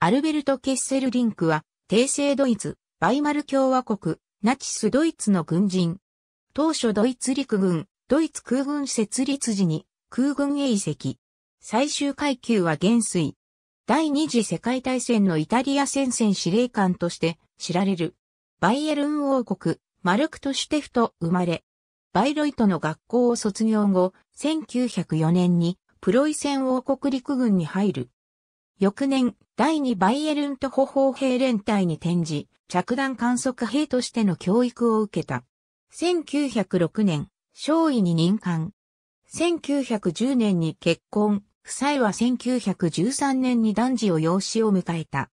アルベルト・ケッセルリンクは、帝政ドイツ、バイマル共和国、ナチスドイツの軍人。当初ドイツ陸軍、ドイツ空軍設立時に空軍へ移籍。最終階級は元帥。第二次世界大戦のイタリア戦線司令官として知られる。バイエルン王国、マルクト・シュテフと生まれ。バイロイトの学校を卒業後、1904年にプロイセン王国陸軍に入る。翌年、第2バイエルント歩砲兵連隊に転じ、着弾観測兵としての教育を受けた。1906年、少尉に任官。1910年に結婚、夫妻は1913年に男児を養子を迎えた。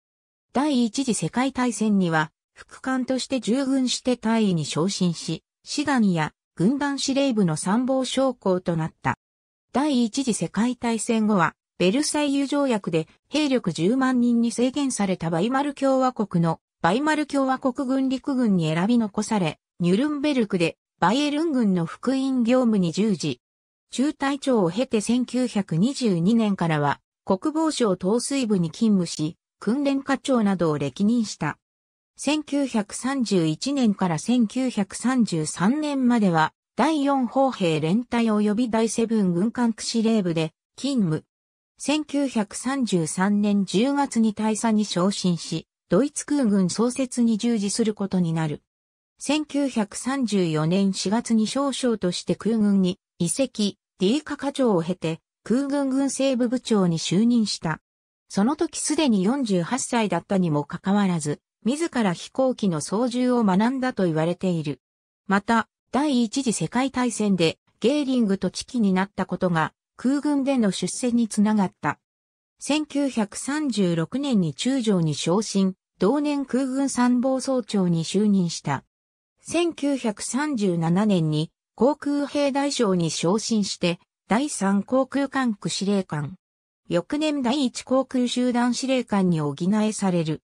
第一次世界大戦には、副官として従軍して大尉に昇進し、志願や軍団司令部の参謀将校となった。第一次世界大戦後は、ベルサイユ条約で兵力10万人に制限されたバイマル共和国のバイマル共和国軍陸軍に選び残され、ニュルンベルクでバイエルン軍の福音業務に従事。中隊長を経て1922年からは国防省統帥部に勤務し、訓練課長などを歴任した。1931年から1933年までは第4砲兵連隊及び第7軍軍艦区司令部で勤務。1933年10月に大佐に昇進し、ドイツ空軍創設に従事することになる。1934年4月に少将として空軍に移籍、D 課課長を経て空軍軍政部部長に就任した。その時すでに48歳だったにもかかわらず、自ら飛行機の操縦を学んだと言われている。また、第一次世界大戦でゲーリングと知己になったことが空軍での出世につながった。1936年に中将に昇進、同年空軍参謀総長に就任した。1937年に航空兵大将に昇進して、第三航空管区司令官。翌年第一航空集団司令官に補えされる。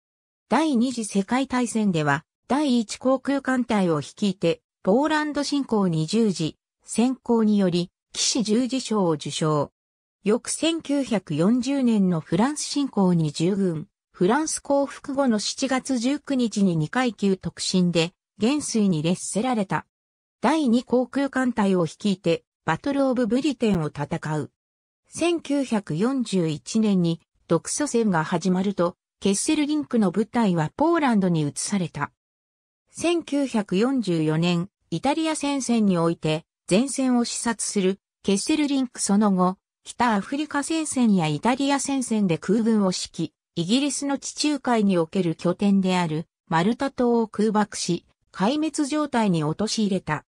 第二次世界大戦では、第一航空艦隊を率いて、ポーランド侵攻に従事、先行により、騎士十字章を受賞。翌1940年のフランス侵攻に従軍、フランス降伏後の7月19日に2階級特進で、元帥に列せられた。第2航空艦隊を率いて、バトルオブブリテンを戦う。1941年に、独ソ戦が始まると、ケッセルリンクの部隊はポーランドに移された。1944年、イタリア戦線において、前線を視察するケッセルリンクその後、北アフリカ戦線やイタリア戦線で空軍を指揮、イギリスの地中海における拠点であるマルタ島を空爆し、壊滅状態に陥れた。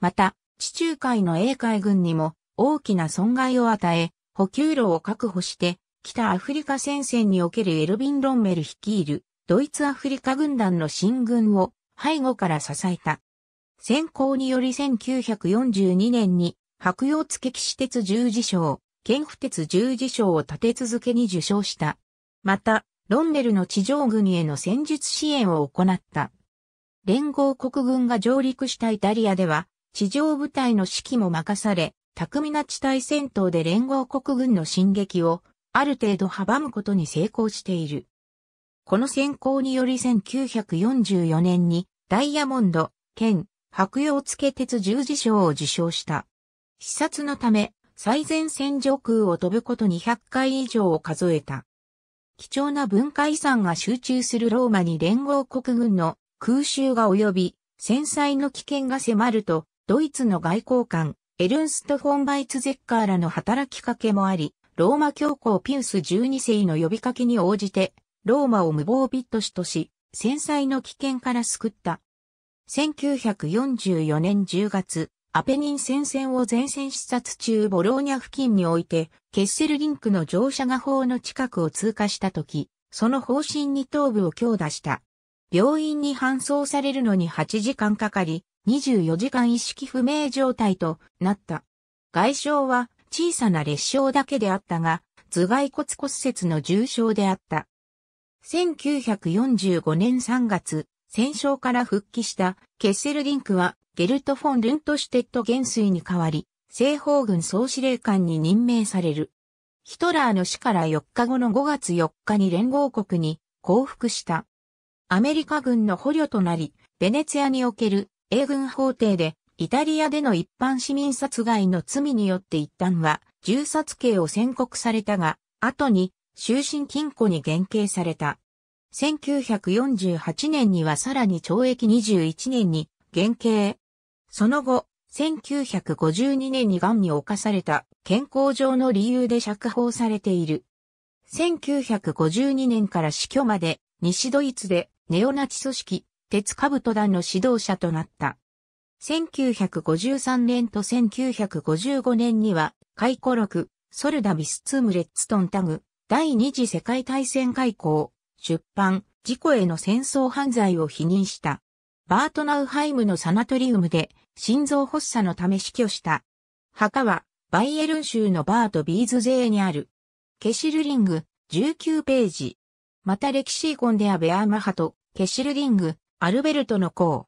また、地中海の英海軍にも大きな損害を与え、補給路を確保して、北アフリカ戦線におけるエルビン・ロンメル率いるドイツアフリカ軍団の進軍を背後から支えた。先行により1942年に白洋付騎士鉄十字章、剣府鉄十字章を立て続けに受賞した。また、ロンネルの地上軍への戦術支援を行った。連合国軍が上陸したイタリアでは、地上部隊の指揮も任され、巧みな地帯戦闘で連合国軍の進撃を、ある程度阻むことに成功している。この先行により1944年に、ダイヤモンド、剣、白洋付鉄十字章を受賞した。視察のため、最前線上空を飛ぶこと200回以上を数えた。貴重な文化遺産が集中するローマに連合国軍の空襲が及び、戦災の危険が迫ると、ドイツの外交官、エルンスト・フォン・バイツゼッカーらの働きかけもあり、ローマ教皇ピウス12世の呼びかけに応じて、ローマを無防備都市とし、戦災の危険から救った。1944年10月、アペニン戦線を前線視察中ボローニャ付近において、ケッセルリンクの乗車画法の近くを通過したとき、その方針に頭部を強打した。病院に搬送されるのに8時間かかり、24時間意識不明状態となった。外傷は小さな裂傷だけであったが、頭蓋骨骨折の重傷であった。1945年3月、戦勝から復帰したケッセルリンクはゲルト・フォン・ルントシュテット元帥に代わり、西方軍総司令官に任命される。ヒトラーの死から4日後の5月4日に連合国に降伏した。アメリカ軍の捕虜となり、ベネツィアにおける英軍法廷で、イタリアでの一般市民殺害の罪によって一旦は、銃殺刑を宣告されたが、後に終身禁錮に減刑された。1948年にはさらに懲役21年に減刑、その後、1952年に癌に侵された健康上の理由で釈放されている。1952年から死去まで西ドイツでネオナチ組織鉄兜団の指導者となった。1953年と1955年には回顧録ソルダビスツムレッツトンタグ第二次世界大戦開港出版事故への戦争犯罪を否認した。バートナウハイムのサナトリウムで心臓発作のため死去した。墓はバイエルン州のバート・ビーズ税にある。ケシルリング、19ページ。また歴史コンデア・ベアーマハとケシルリング、アルベルトの功。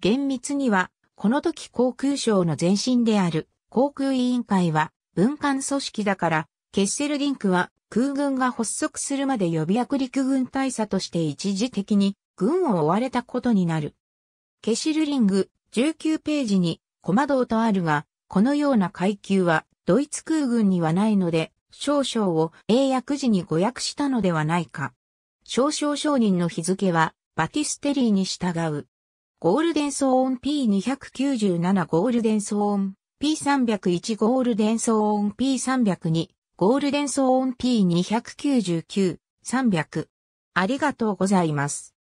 厳密には、この時航空省の前身である航空委員会は文官組織だから、ケッセルリンクは空軍が発足するまで予備役陸軍大佐として一時的に軍を追われたことになる。ケシルリング19ページに小ド道とあるが、このような階級はドイツ空軍にはないので、少々を英訳時に誤訳したのではないか。少々承認の日付はバティステリーに従う。ゴールデンソーン P297 ゴールデンソーン P301 ゴールデンソーン P302 ゴールデンソーン P299 300ありがとうございます。